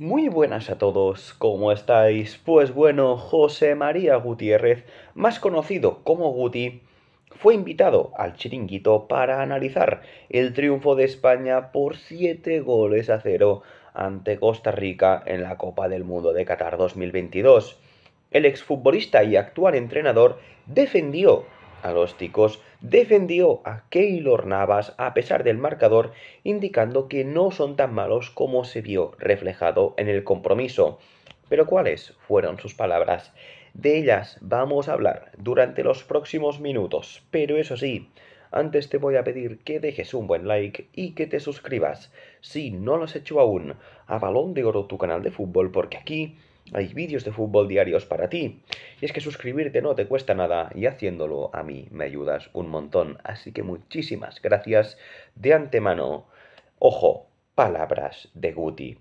Muy buenas a todos, ¿cómo estáis? Pues bueno, José María Gutiérrez, más conocido como Guti, fue invitado al chiringuito para analizar el triunfo de España por 7 goles a 0 ante Costa Rica en la Copa del Mundo de Qatar 2022. El exfutbolista y actual entrenador defendió a los ticos defendió a Keylor Navas a pesar del marcador, indicando que no son tan malos como se vio reflejado en el compromiso. Pero ¿cuáles fueron sus palabras? De ellas vamos a hablar durante los próximos minutos, pero eso sí, antes te voy a pedir que dejes un buen like y que te suscribas, si no lo has hecho aún, a Balón de Oro tu canal de fútbol, porque aquí hay vídeos de fútbol diarios para ti. Y es que suscribirte no te cuesta nada y haciéndolo a mí me ayudas un montón. Así que muchísimas gracias de antemano. Ojo, palabras de Guti.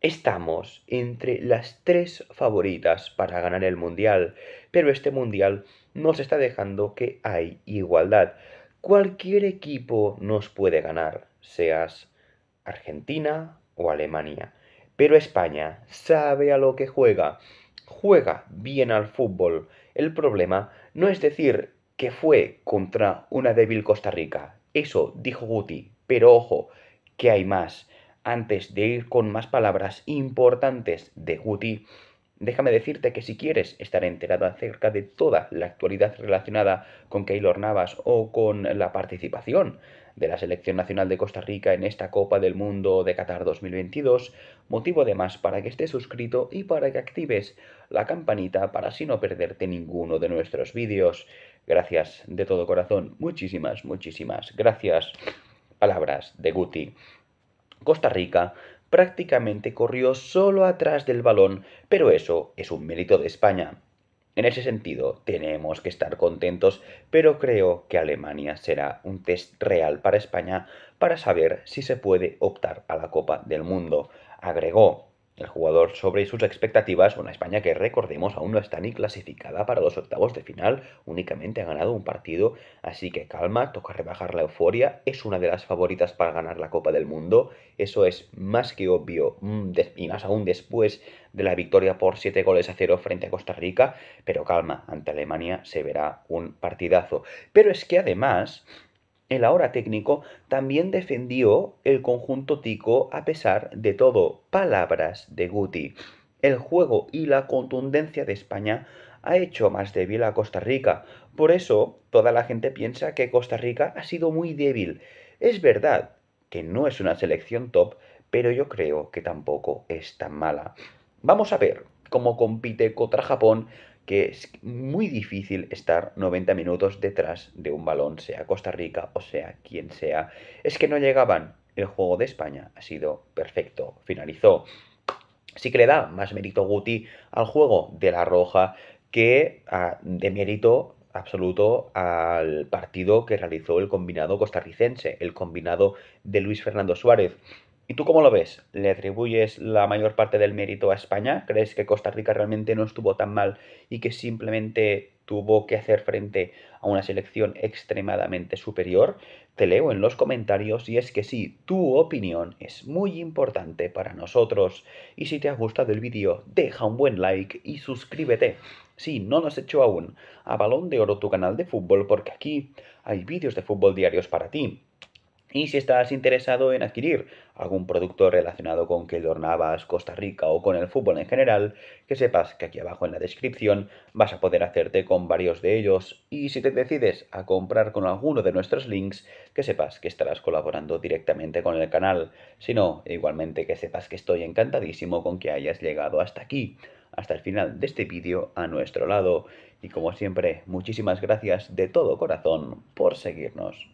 Estamos entre las tres favoritas para ganar el Mundial, pero este Mundial nos está dejando que hay igualdad. Cualquier equipo nos puede ganar, seas Argentina o Alemania. Pero España sabe a lo que juega, juega bien al fútbol. El problema no es decir que fue contra una débil Costa Rica, eso dijo Guti, pero ojo, que hay más. Antes de ir con más palabras importantes de Guti, Déjame decirte que si quieres estar enterado acerca de toda la actualidad relacionada con Keylor Navas o con la participación de la Selección Nacional de Costa Rica en esta Copa del Mundo de Qatar 2022, motivo además para que estés suscrito y para que actives la campanita para así no perderte ninguno de nuestros vídeos. Gracias de todo corazón, muchísimas, muchísimas gracias. Palabras de Guti. Costa Rica prácticamente corrió solo atrás del balón, pero eso es un mérito de España. En ese sentido, tenemos que estar contentos, pero creo que Alemania será un test real para España para saber si se puede optar a la Copa del Mundo, agregó. El jugador sobre sus expectativas, una España que recordemos aún no está ni clasificada para los octavos de final, únicamente ha ganado un partido, así que calma, toca rebajar la euforia, es una de las favoritas para ganar la Copa del Mundo, eso es más que obvio mm, y más aún después de la victoria por 7 goles a 0 frente a Costa Rica, pero calma, ante Alemania se verá un partidazo. Pero es que además el ahora técnico, también defendió el conjunto tico a pesar de todo. Palabras de Guti. El juego y la contundencia de España ha hecho más débil a Costa Rica. Por eso, toda la gente piensa que Costa Rica ha sido muy débil. Es verdad que no es una selección top, pero yo creo que tampoco es tan mala. Vamos a ver cómo compite contra Japón que es muy difícil estar 90 minutos detrás de un balón, sea Costa Rica o sea quien sea. Es que no llegaban. El juego de España ha sido perfecto. Finalizó. Sí que le da más mérito Guti al juego de la Roja que ah, de mérito absoluto al partido que realizó el combinado costarricense, el combinado de Luis Fernando Suárez. ¿Y tú cómo lo ves? ¿Le atribuyes la mayor parte del mérito a España? ¿Crees que Costa Rica realmente no estuvo tan mal y que simplemente tuvo que hacer frente a una selección extremadamente superior? Te leo en los comentarios y es que sí, tu opinión es muy importante para nosotros. Y si te ha gustado el vídeo, deja un buen like y suscríbete. Si no lo has hecho aún, a Balón de Oro tu canal de fútbol porque aquí hay vídeos de fútbol diarios para ti. Y si estás interesado en adquirir algún producto relacionado con que Navas, Costa Rica o con el fútbol en general, que sepas que aquí abajo en la descripción vas a poder hacerte con varios de ellos y si te decides a comprar con alguno de nuestros links, que sepas que estarás colaborando directamente con el canal. Si no, igualmente que sepas que estoy encantadísimo con que hayas llegado hasta aquí, hasta el final de este vídeo a nuestro lado. Y como siempre, muchísimas gracias de todo corazón por seguirnos.